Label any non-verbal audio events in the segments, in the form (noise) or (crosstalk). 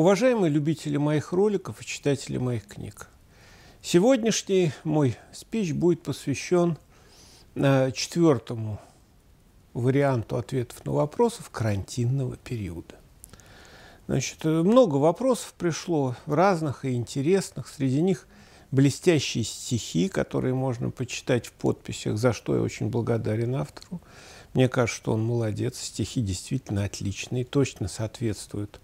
Уважаемые любители моих роликов и читатели моих книг, сегодняшний мой спич будет посвящен э, четвертому варианту ответов на вопросы карантинного периода. Значит, много вопросов пришло, разных и интересных. Среди них блестящие стихи, которые можно почитать в подписях, за что я очень благодарен автору. Мне кажется, что он молодец. Стихи действительно отличные, точно соответствуют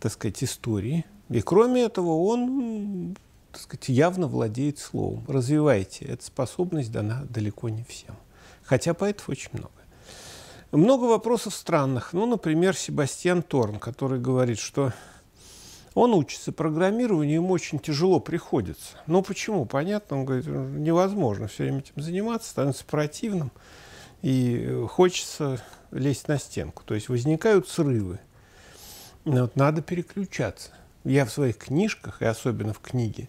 так сказать, истории. И кроме этого, он так сказать, явно владеет словом. Развивайте. Эта способность дана далеко не всем. Хотя поэтов очень много. Много вопросов странных. Ну, например, Себастьян Торн, который говорит, что он учится программированию, ему очень тяжело приходится. Ну, почему? Понятно, он говорит, невозможно все время этим заниматься, становится противным, и хочется лезть на стенку. То есть возникают срывы. Но ну, вот надо переключаться. Я в своих книжках, и особенно в книге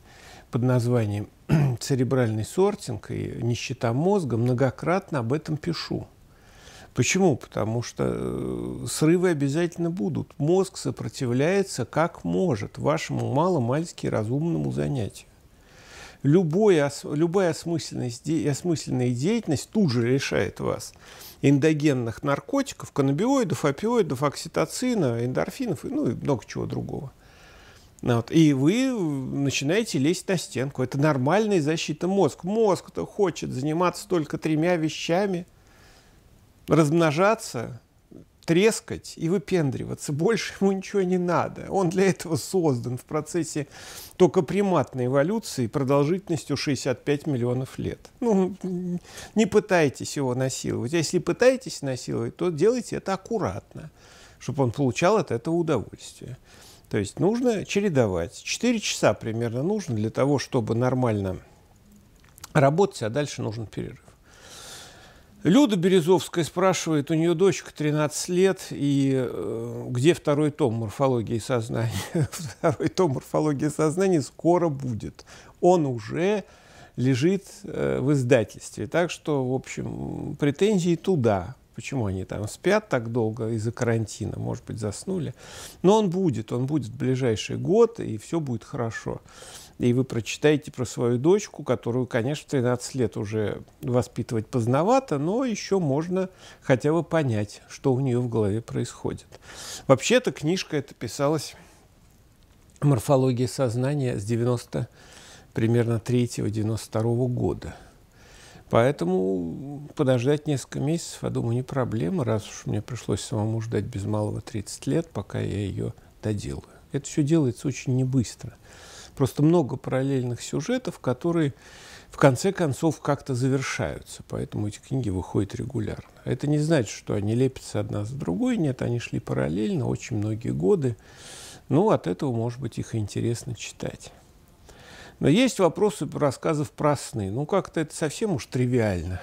под названием (clears throat) «Церебральный сортинг» и «Нищета мозга» многократно об этом пишу. Почему? Потому что э, срывы обязательно будут. Мозг сопротивляется как может вашему маломальски разумному занятию любое, любая осмысленная осмысленная деятельность тут же решает вас эндогенных наркотиков, каннабиоидов, опиоидов, окситоцина, эндорфинов ну, и много чего другого. Вот. И вы начинаете лезть на стенку. Это нормальная защита мозг. Мозг-то хочет заниматься только тремя вещами. Размножаться, трескать и выпендриваться. Больше ему ничего не надо. Он для этого создан в процессе только приматной эволюции продолжительностью 65 миллионов лет. Ну, не пытайтесь его насиловать. А если пытаетесь насиловать, то делайте это аккуратно, чтобы он получал от этого удовольствие. То есть нужно чередовать. четыре часа примерно нужно для того, чтобы нормально работать, а дальше нужен перерыв. Люда Березовская спрашивает, у нее дочка 13 лет, и э, где второй том морфологии сознания? (laughs) второй том морфологии сознания скоро будет. Он уже лежит э, в издательстве. Так что, в общем, претензии туда. Почему они там спят так долго из-за карантина? Может быть, заснули. Но он будет, он будет в ближайший год, и все будет хорошо и вы прочитаете про свою дочку, которую, конечно, 13 лет уже воспитывать поздновато, но еще можно хотя бы понять, что у нее в голове происходит. Вообще эта книжка это писалась «Морфология сознания» с 90 примерно 3-92 года. Поэтому подождать несколько месяцев, я думаю, не проблема, раз уж мне пришлось самому ждать без малого 30 лет, пока я ее доделаю. Это все делается очень небыстро. быстро. Просто много параллельных сюжетов, которые в конце концов как-то завершаются. Поэтому эти книги выходят регулярно. Это не значит, что они лепятся одна за другой. Нет, они шли параллельно очень многие годы. Ну, от этого, может быть, их интересно читать. Но есть вопросы рассказов про сны. Ну, как-то это совсем уж тривиально.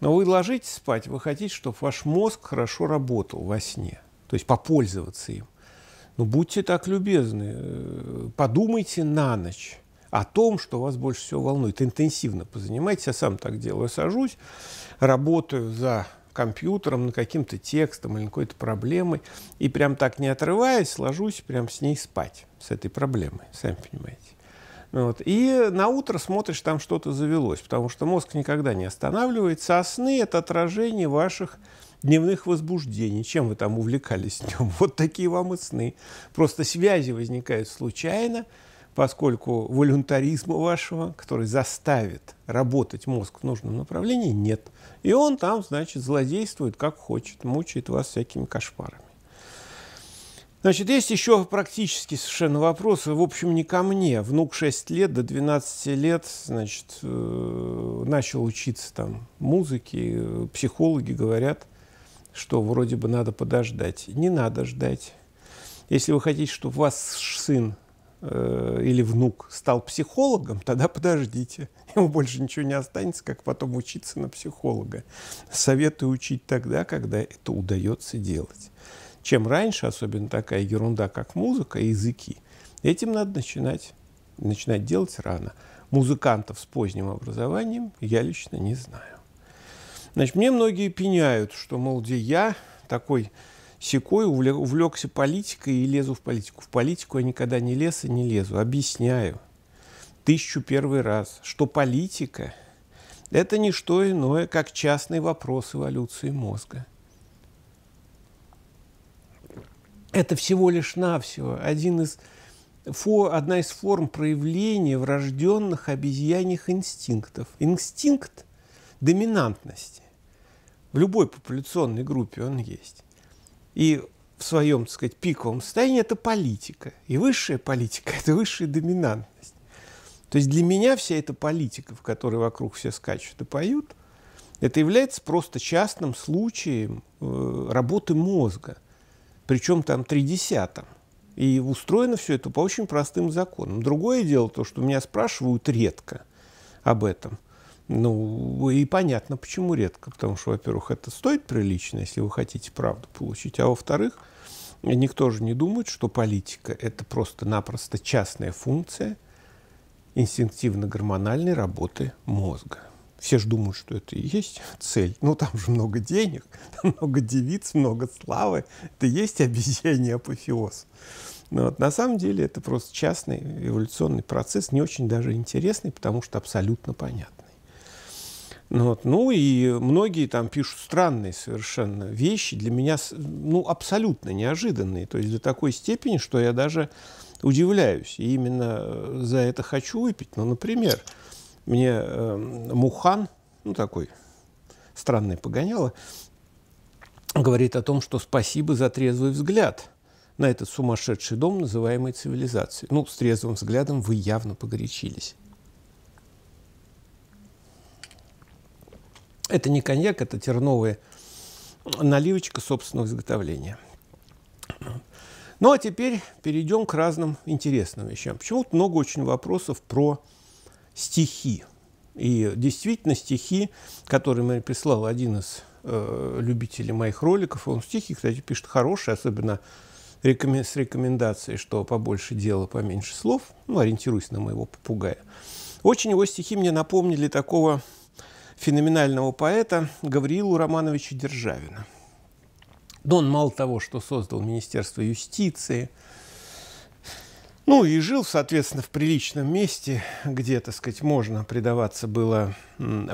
Но вы ложитесь спать, вы хотите, чтобы ваш мозг хорошо работал во сне. То есть попользоваться им. Но ну, будьте так любезны, э, подумайте на ночь о том, что вас больше всего волнует. Интенсивно позанимайтесь, я сам так делаю. сажусь, работаю за компьютером, над каким-то текстом или какой-то проблемой, и прям так не отрываясь, ложусь прям с ней спать, с этой проблемой, сами понимаете. Ну вот. И на утро смотришь, там что-то завелось, потому что мозг никогда не останавливается, а сны – это отражение ваших дневных возбуждений, чем вы там увлекались днем. (laughs) Вот такие вам и сны. Просто связи возникают случайно, поскольку волюнтаризма вашего, который заставит работать мозг в нужном направлении, нет. И он там, значит, злодействует как хочет, мучает вас всякими кошмарами. Значит, есть еще практически совершенно вопросы, в общем, не ко мне. Внук 6 лет, до 12 лет, значит, э, начал учиться там музыке, психологи говорят – что вроде бы надо подождать. Не надо ждать. Если вы хотите, чтобы ваш сын э, или внук стал психологом, тогда подождите. Ему больше ничего не останется, как потом учиться на психолога. Советую учить тогда, когда это удается делать. Чем раньше, особенно такая ерунда, как музыка и языки, этим надо начинать, начинать делать рано. Музыкантов с поздним образованием я лично не знаю. Значит, мне многие пеняют, что, мол, где я такой секой увлекся политикой и лезу в политику. В политику я никогда не лез и не лезу. Объясняю. Тысячу первый раз, что политика – это не что иное, как частный вопрос эволюции мозга. Это всего лишь навсего один из одна из форм проявления врожденных обезьяньих инстинктов. Инстинкт доминантности. В любой популяционной группе он есть. И в своем, так сказать, пиковом состоянии это политика. И высшая политика – это высшая доминантность. То есть для меня вся эта политика, в которой вокруг все скачут и поют, это является просто частным случаем э, работы мозга. Причем там три десятом. И устроено все это по очень простым законам. Другое дело то, что меня спрашивают редко об этом. Ну, и понятно, почему редко. Потому что, во-первых, это стоит прилично, если вы хотите правду получить. А во-вторых, никто же не думает, что политика – это просто-напросто частная функция инстинктивно-гормональной работы мозга. Все же думают, что это и есть цель. Ну, там же много денег, (laughs) много девиц, много славы. Это и есть обезьяний апофеоз. Но вот на самом деле это просто частный эволюционный процесс, не очень даже интересный, потому что абсолютно понятно. Ну вот. Ну и многие там пишут странные совершенно вещи, для меня ну, абсолютно неожиданные, то есть до такой степени, что я даже удивляюсь. И именно э, за это хочу выпить. Ну, например, мне э, Мухан, ну такой странный погоняло, говорит о том, что спасибо за трезвый взгляд на этот сумасшедший дом, называемый цивилизацией. Ну, с трезвым взглядом вы явно погорячились. Это не коньяк, это терновая наливочка собственного изготовления. Ну а теперь перейдем к разным интересным вещам. Почему-то много очень вопросов про стихи. И действительно стихи, которые мне прислал один из э, любителей моих роликов, он стихи, кстати, пишет хорошие, особенно рекомен с рекомендацией, что побольше дела, поменьше слов, ну, ориентируясь на моего попугая. Очень его стихи мне напомнили такого феноменального поэта Гавриилу Романовича Державина. Но он мало того, что создал Министерство юстиции, ну и жил, соответственно, в приличном месте, где, так сказать, можно предаваться было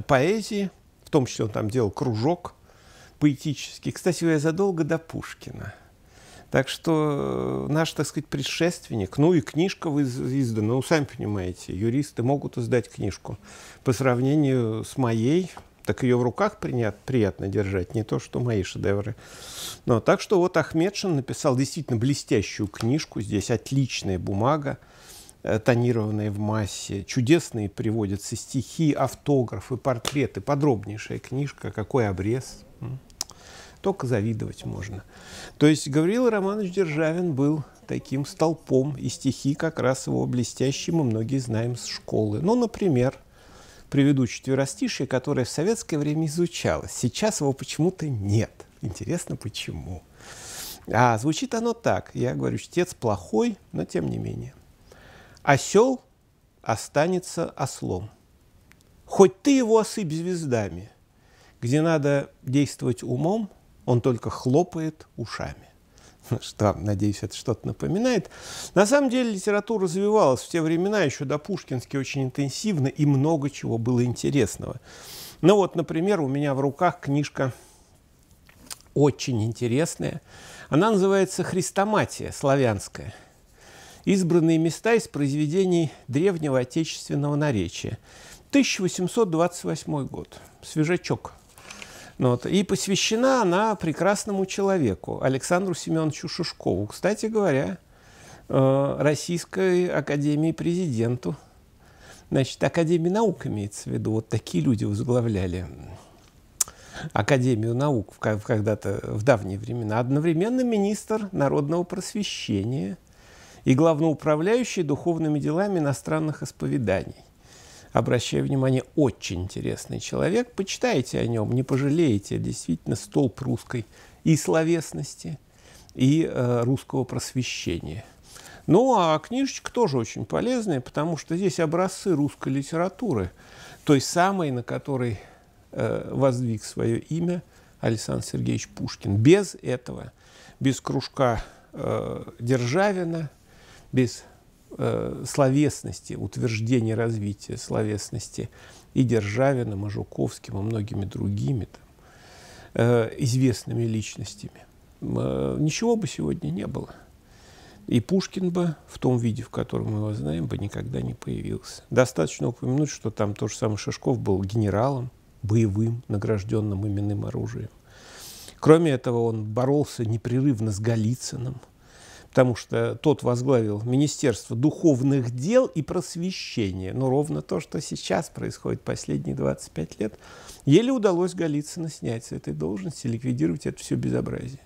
поэзии, в том числе он там делал кружок поэтический. Кстати я задолго до Пушкина. Так что э, наш, так сказать, предшественник, ну и книжка издана, ну, сами понимаете, юристы могут издать книжку. По сравнению с моей, так ее в руках принят, приятно держать, не то, что мои шедевры. Но, так что вот Ахмедшин написал действительно блестящую книжку, здесь отличная бумага, э, тонированная в массе, чудесные приводятся стихи, автографы, портреты, подробнейшая книжка, какой обрез только завидовать можно. То есть Гавриил Романович Державин был таким столпом, и стихи как раз его блестящие мы многие знаем с школы. Ну, например, приведу четверостишие, которое в советское время изучалось. Сейчас его почему-то нет. Интересно, почему? А звучит оно так. Я говорю, чтец плохой, но тем не менее. Осел останется ослом. Хоть ты его осыпь звездами, где надо действовать умом, он только хлопает ушами. Ну что, надеюсь, это что-то напоминает. На самом деле литература развивалась в те времена еще до Пушкински очень интенсивно, и много чего было интересного. Ну вот, например, у меня в руках книжка очень интересная. Она называется «Христоматия славянская». Избранные места из произведений древнего отечественного наречия. 1828 год. Свежачок. Ну вот. И посвящена она прекрасному человеку, Александру Семеновичу Шушкову. Кстати говоря, э, Российской Академии Президенту. Значит, Академии наук имеется в виду. Вот такие люди возглавляли Академию наук когда-то в давние времена. Одновременно министр народного просвещения и главноуправляющий духовными делами иностранных исповеданий обращаю внимание, очень интересный человек. Почитайте о нем, не пожалеете. Действительно, столб русской и словесности, и э, русского просвещения. Ну, а книжечка тоже очень полезная, потому что здесь образцы русской литературы, той самой, на которой э, воздвиг свое имя Александр Сергеевич Пушкин. Без этого, без кружка э, Державина, без Э, словесности, утверждения развития словесности и Державиным, и Жуковским, и многими другими там, э, известными личностями, э, ничего бы сегодня не было. И Пушкин бы в том виде, в котором мы его знаем, бы никогда не появился. Достаточно упомянуть, что там то же самое Шишков был генералом, боевым, награжденным именным оружием. Кроме этого, он боролся непрерывно с Голицыным – потому что тот возглавил Министерство духовных дел и просвещения. Но ровно то, что сейчас происходит последние 25 лет, еле удалось Голицына снять с этой должности, ликвидировать это все безобразие.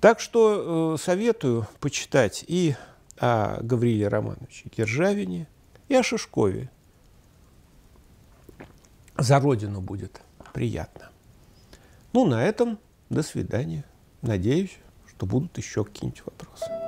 Так что э, советую почитать и о Гавриле Романовиче Киржавине, и о Шишкове. За родину будет приятно. Ну, на этом до свидания. Надеюсь, то будут еще какие-нибудь вопросы.